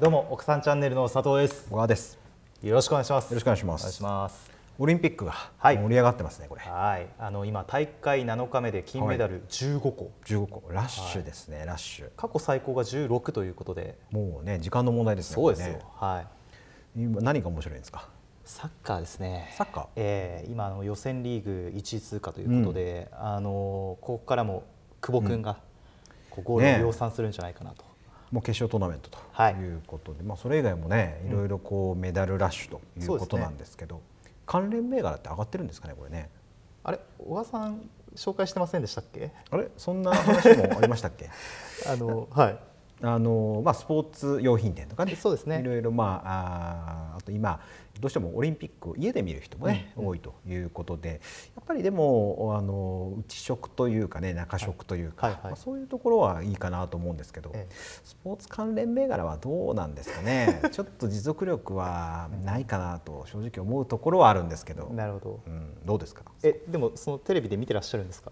どうも奥さんチャンネルの佐藤です小川ですよろしくお願いしますよろしくお願いしますお願いしますオリンピックが盛り上がってますね、はい、これはいあの今大会7日目で金メダル15個、はい、15個ラッシュですね、はい、ラッシュ過去最高が16ということでもうね時間の問題ですねそうですよ、ね、はい今何が面白いんですかサッカーですね。サッカー。えー、今の予選リーグ1位通過ということで、うん、あのここからも久保君が、うん、ゴールを量産するんじゃないかなと。ねもう決勝トーナメントということで、はい、まあ、それ以外もねいろいろこうメダルラッシュということなんですけど、ね、関連銘柄って上がってるんですかねこれね。あれ小川さん紹介してませんでしたっけ？あれそんな話もありましたっけ？あのはい。あのまあ、スポーツ用品店とかねそうですねいろいろ、まあ、ああと今どうしてもオリンピック家で見る人もね、うん、多いということでやっぱりでもあの内食というかね中食というか、はいはいはい、まあ、そういうところはいいかなと思うんですけど、ええ、スポーツ関連銘柄はどうなんですかね ちょっと持続力はないかなと正直思うところはあるんですけどなるほど、うん、どうですかえでもそのテレビで見てらっしゃるんですか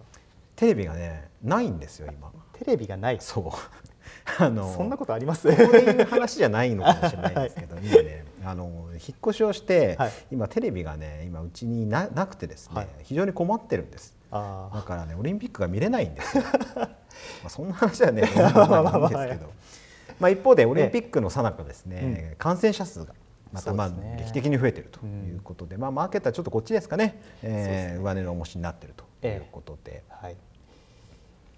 テレビがねないんですよ今テレビがないそう あのそんなことありますこういう話じゃないのかもしれないですけど、はい、今ねあの引っ越しをして、はい、今テレビがね今うちにななくてですね、はい、非常に困ってるんですだからねオリンピックが見れないんですよ まあそんな話はねなんですけどまあ一方でオリンピックのさなかですね、うん、感染者数がまたまあ劇的に増えているということで、ねうん、まあ、マーケットはちょっとこっちですかね、えー、ね、上値の重しになっているということで,、ええはい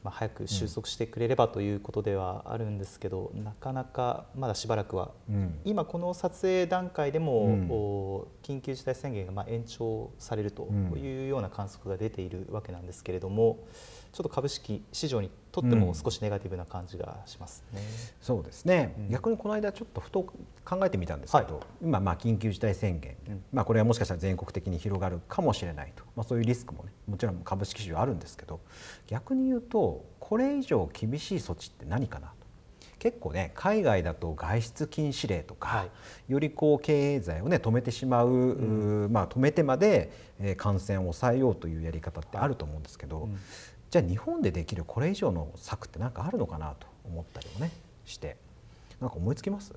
まあ、早く収束してくれればということではあるんですけど、なかなかまだしばらくは、今この撮影段階でも、緊急事態宣言がま延長されるというような観測が出ているわけなんですけれども。ちょっと株式市場にとっても少しネガティブな感じがします、ねうん、そうですね、うん、逆にこの間ちょっとふと考えてみたんですけど、はい、今まあ緊急事態宣言、うん、まあ、これはもしかしたら全国的に広がるかもしれないと、まあ、そういうリスクもねもちろん株式市場あるんですけど逆に言うとこれ以上厳しい措置って何かな結構ね海外だと外出禁止令とか、はい、よりこう経済をね止めてしまう、うん、まあ、止めてまで感染を抑えようというやり方ってあると思うんですけど、はいうん、じゃあ日本でできるこれ以上の策って何かあるのかなと思ったりもねしてなんか思いつきます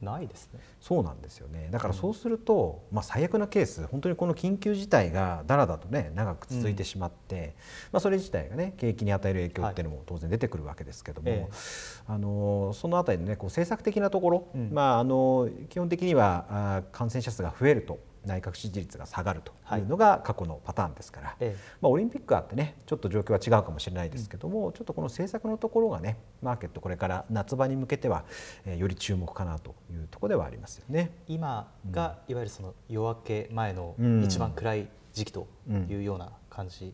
ないですねそうなんですよねだからそうすると、うん、まあ、最悪なケース本当にこの緊急事態がだらだとね長く続いてしまって、うん、まあ、それ自体がね景気に与える影響っていうのも当然出てくるわけですけども、はいえあのその辺りのねこう政策的なところ、うん、まあ、あの基本的には感染者数が増えると内閣支持率が下がるというのが過去のパターンですから、はい、まあ、オリンピックあってねちょっと状況は違うかもしれないですけども、うん、ちょっとこの政策のところがねマーケットこれから夏場に向けては、えより注目かなというところではありますよね。今が、いわゆるその夜明け前の一番暗い時期というような感じ、うん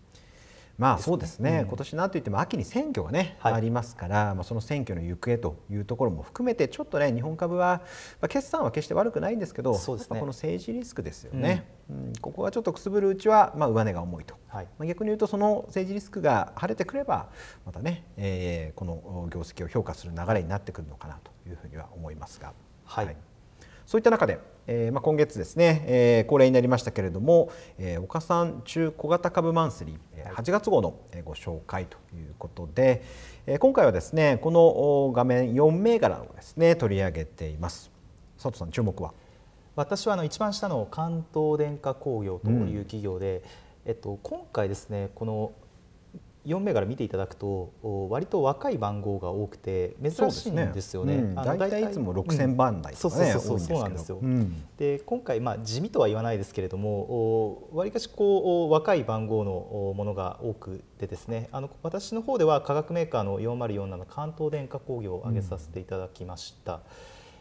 まあそうですね、うん、今年なんといっても秋に選挙がね、はい、ありますから、まあ、その選挙の行方というところも含めてちょっとね日本株は、まあ、決算は決して悪くないんですけどそうです、ね、この政治リスクですよね、うん、うん、ここがちょっとくすぶるうちは、まあ、上値が重いと、はい、まあ、逆に言うとその政治リスクが晴れてくればまたね、えー、この業績を評価する流れになってくるのかなというふうには思いますが。はい、はいそういった中で、えーまあ、今月ですね、えー、恒例になりましたけれども、えー、岡さん中小型株マンスリー8月号のご紹介ということで、えー、今回はですねこの画面4銘柄をですね取り上げています佐藤さん注目は私はあの一番下の関東電化工業という企業で、うん、えっと、今回ですねこの4銘柄見ていただくと割と若い番号が多くて珍しいんですよね。ねうん、大体いつも6000番台とかね、うん、そうそうなんですよ。うん、で今回まあ地味とは言わないですけれどもわりかしこう若い番号のものが多くてですねあの私の方では化学メーカーの404の関東電化工業を挙げさせていただきました。うん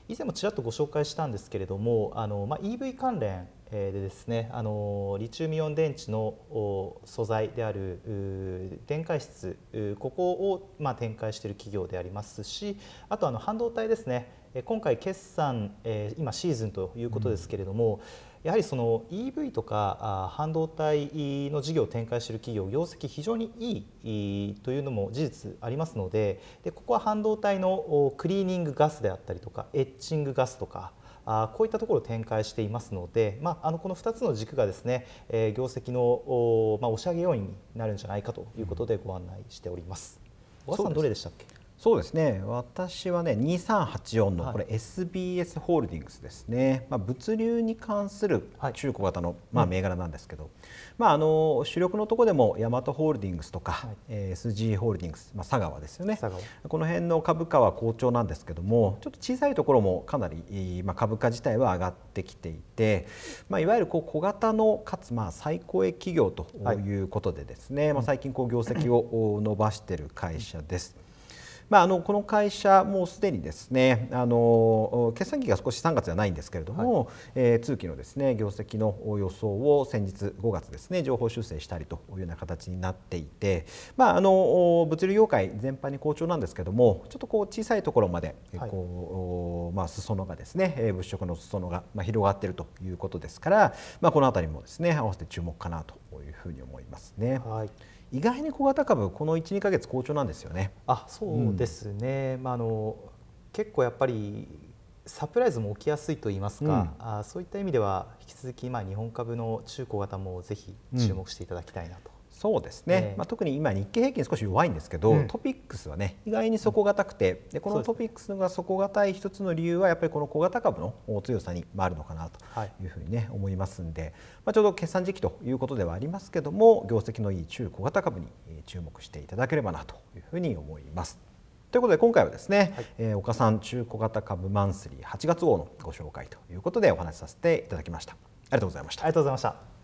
以前もちらっとご紹介したんですけれどもあの、まあ、EV 関連でですねあのリチウムイオン電池の素材である電解質ここを、まあ、展開している企業でありますしあとあの半導体ですね今回決算今シーズンということですけれども、うんやはりその EV とか半導体の事業を展開している企業、業績非常にいいというのも事実ありますので、でここは半導体のクリーニングガスであったりとか、エッチングガスとか、あこういったところを展開していますので、まあ、あのこの2つの軸がですね、え業績のまあ、押し上げ要因になるんじゃないかということでご案内しております。小川さんどれでしたっけそうですね私はね2384のこれ SBS ホールディングスですね、はい、まあ、物流に関する中古型の、まあ、銘柄なんですけど、うん、まあ、あの主力のとこでもヤマトホールディングスとか、はいー、SG ホールディングス、まあ、佐川ですよねこの辺の株価は好調なんですけどもちょっと小さいところもかなり、まあ、株価自体は上がってきていて、まあ、いわゆるこう小型のかつまあ最高益企業ということでですね、はい、まあ、最近こう業績を伸ばしている会社です。まあ、あのこの会社、もうすでにですねあの決算期が少し3月じゃないんですけれども、はい、えー、通期のですね業績の予想を先日5月ですね情報修正したりというような形になっていて、まあ、あの物流業界全般に好調なんですけどもちょっとこう小さいところまでこう、はい、まあ、裾野がですね物色の裾野が広がっているということですから、まあ、このあたりもですね合わせて注目かなというふうに思いますね。はい意外に小型株この12か月好調なんですよね。あそうですね、うん、まあ、あの結構やっぱりサプライズも起きやすいと言いますか、うん、あそういった意味では引き続きまあ日本株の中小型もぜひ注目していただきたいなとそうですね、えー、まあ、特に今、日経平均少し弱いんですけど、うん、トピックスはね、意外に底堅くて、でこのトピックスが底堅い一つの理由は、やっぱりこの小型株の強さにあるのかなというふうにね、はい、思いますんで、まあ、ちょうど決算時期ということではありますけども、業績のいい中小型株に注目していただければなというふうに思います。ということで今回はですね、はい、えー、岡さん中小型株マンスリー8月号のご紹介ということでお話しさせていただきましたありがとうございましたありがとうございました